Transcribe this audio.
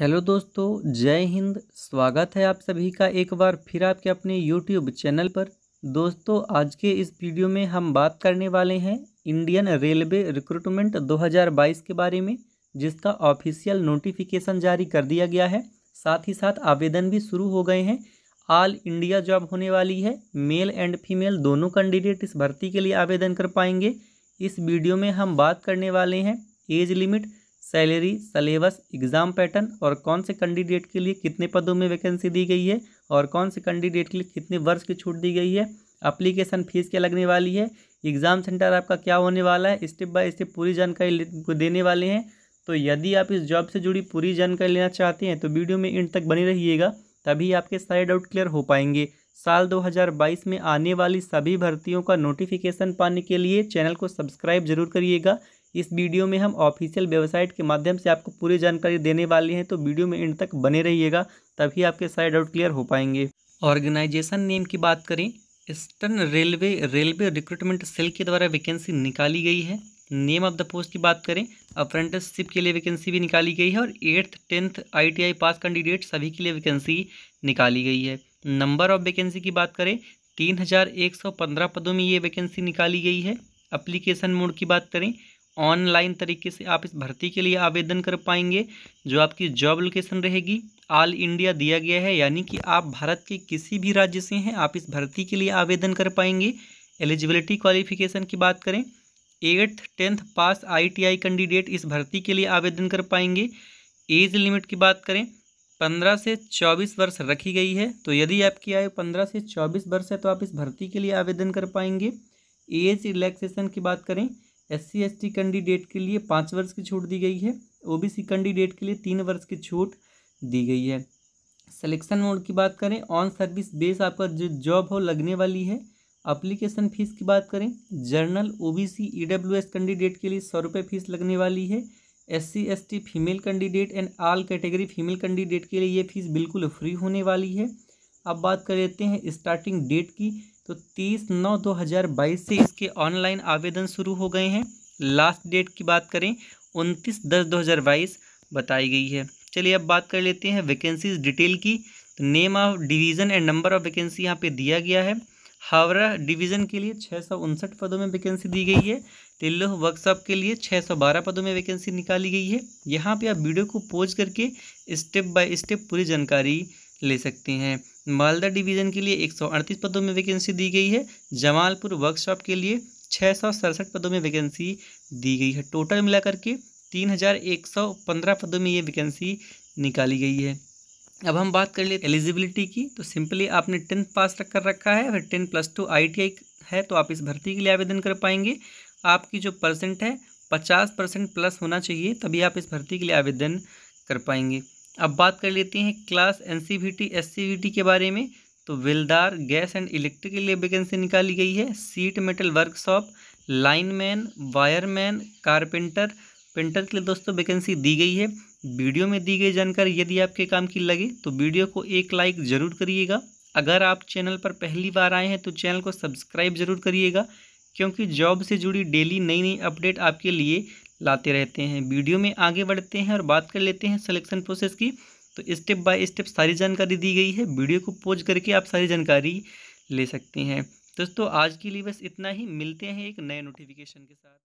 hello दोस्तों जय हिंद स्वागत है आप सभी का एक बार फिर आपके अपने यूट्यूब चैनल पर दोस्तों आज के इस वीडियो में हम बात करने वाले हैं इंडियन रेलवे रिक्रूटमेंट 2022 के बारे में जिसका ऑफिशियल नोटिफिकेशन जारी कर दिया गया है साथ ही साथ आवेदन भी शुरू हो गए हैं ऑल इंडिया जॉब होने वाली है मेल एंड फीमेल दोनों कैंडिडेट इस भर्ती के लिए आवेदन कर पाएंगे इस वीडियो में हम बात करने वाले हैं age limit salary syllabus exam pattern और कौन से कैंडिडेट के लिए कितने पदों में वैकेंसी दी गई है और कौन से कैंडिडेट के लिए कितने वर्ष की छूट दी गई है अप्लीकेशन फ़ीस क्या लगने वाली है एग्ज़ाम सेंटर आपका क्या होने वाला है स्टेप बाय स्टेप पूरी जानकारी देने वाले हैं तो यदि आप इस जॉब से जुड़ी पूरी जानकारी लेना चाहते हैं तो वीडियो में इंड तक बने रहिएगा तभी आपके सारे डाउट क्लियर हो पाएंगे साल 2022 में आने वाली सभी भर्तियों का नोटिफिकेशन पाने के लिए चैनल को सब्सक्राइब जरूर करिएगा इस वीडियो में हम ऑफिशियल वेबसाइट के माध्यम से आपको पूरी जानकारी देने वाले हैं तो वीडियो में एंड तक बने रहिएगा तभी आपके सारे डाउट क्लियर हो पाएंगे ऑर्गेनाइजेशन नेम की बात करें eastern railway railway recruitment cell के द्वारा वैकेंसी निकाली गई है नेम ऑफ द पोस्ट की बात करें अप्रेंटिसशिप के लिए वैकेंसी भी निकाली गई है और eighth tenth ITI pass candidate सभी के लिए वैकेंसी निकाली गई है नंबर ऑफ वैकेंसी की बात करें तीन हज़ार एक सौ पंद्रह पदों में ये वैकेंसी निकाली गई है अप्लीकेशन मोड की बात करें ऑनलाइन तरीके से आप इस भर्ती के लिए आवेदन कर पाएंगे जो आपकी जॉब लोकेशन रहेगी ऑल इंडिया दिया गया है यानी कि आप भारत के किसी भी राज्य से हैं आप इस भर्ती के लिए आवेदन कर पाएंगे एलिजिबिलिटी क्वालिफिकेशन की बात करें eighth tenth pass ITI candidate इस भर्ती के लिए आवेदन कर पाएंगे एज लिमिट की बात करें पंद्रह से चौबीस वर्ष रखी गई है तो यदि आपकी आयु पंद्रह से चौबीस वर्ष है तो आप इस भर्ती के लिए आवेदन कर पाएंगे एज रिलैक्सेशन की बात करें एस सी कैंडिडेट के लिए पाँच वर्ष की छूट दी गई है ओबीसी कैंडिडेट के लिए तीन वर्ष की छूट दी गई है सिलेक्शन मोड की बात करें ऑन सर्विस बेस आपका जो जॉब हो लगने वाली है अप्लीकेशन फ़ीस की बात करें जर्नल ओबीसी ईडब्ल्यूएस कैंडिडेट के लिए सौ रुपये फ़ीस लगने वाली है S C female candidate and all category female candidate के लिए ये फ़ीस बिल्कुल फ्री होने वाली है अब बात कर लेते हैं स्टार्टिंग डेट की तो तीस नौ दो हज़ार बाईस से इसके ऑनलाइन आवेदन शुरू हो गए हैं लास्ट डेट की बात करें उनतीस दस दो हज़ार बाईस बताई गई है चलिए अब बात कर लेते हैं वैकेंसीज डिटेल की तो name of division and number of vacancy यहाँ पे दिया गया है हावड़ा डिवीज़न के लिए छः सौ उनसठ पदों में वैकेंसी दी गई है तिल्लो वर्कशॉप के लिए छः सौ बारह पदों में वैकेंसी निकाली गई है यहाँ पे आप वीडियो को पोज करके स्टेप बाय स्टेप पूरी जानकारी ले सकते हैं मालदा डिवीज़न के लिए अड़तीस पदों में वैकेंसी दी गई है जमालपुर वर्कशॉप के लिए छः पदों में वैकेंसी दी गई है टोटल मिलाकर के 3115 पदों में ये वैकेंसी निकाली गई है अब हम बात कर ले एलिजिबिलिटी की तो सिंपली आपने टेंथ पास रख कर रखा है फिर टेन प्लस टू आई है तो आप इस भर्ती के लिए आवेदन कर पाएंगे आपकी जो परसेंट है पचास परसेंट प्लस होना चाहिए तभी आप इस भर्ती के लिए आवेदन कर पाएंगे अब बात कर लेते हैं क्लास एन सी के बारे में तो वेलदार गैस एंड इलेक्ट्रिक के लिए वैकेंसी निकाली गई है sheet metal workshop lineman wireman carpenter painter के लिए दोस्तों वैकेंसी दी गई है वीडियो में दी गई जानकारी यदि आपके काम की लगे तो वीडियो को एक लाइक ज़रूर करिएगा अगर आप चैनल पर पहली बार आए हैं तो चैनल को सब्सक्राइब ज़रूर करिएगा क्योंकि जॉब से जुड़ी डेली नई नई अपडेट आपके लिए लाते रहते हैं वीडियो में आगे बढ़ते हैं और बात कर लेते हैं सिलेक्शन प्रोसेस की तो स्टेप बाय स्टेप सारी जानकारी दी गई है वीडियो को पोज करके आप सारी जानकारी ले सकते हैं दोस्तों आज के लिए बस इतना ही मिलते हैं एक नए नोटिफिकेशन के साथ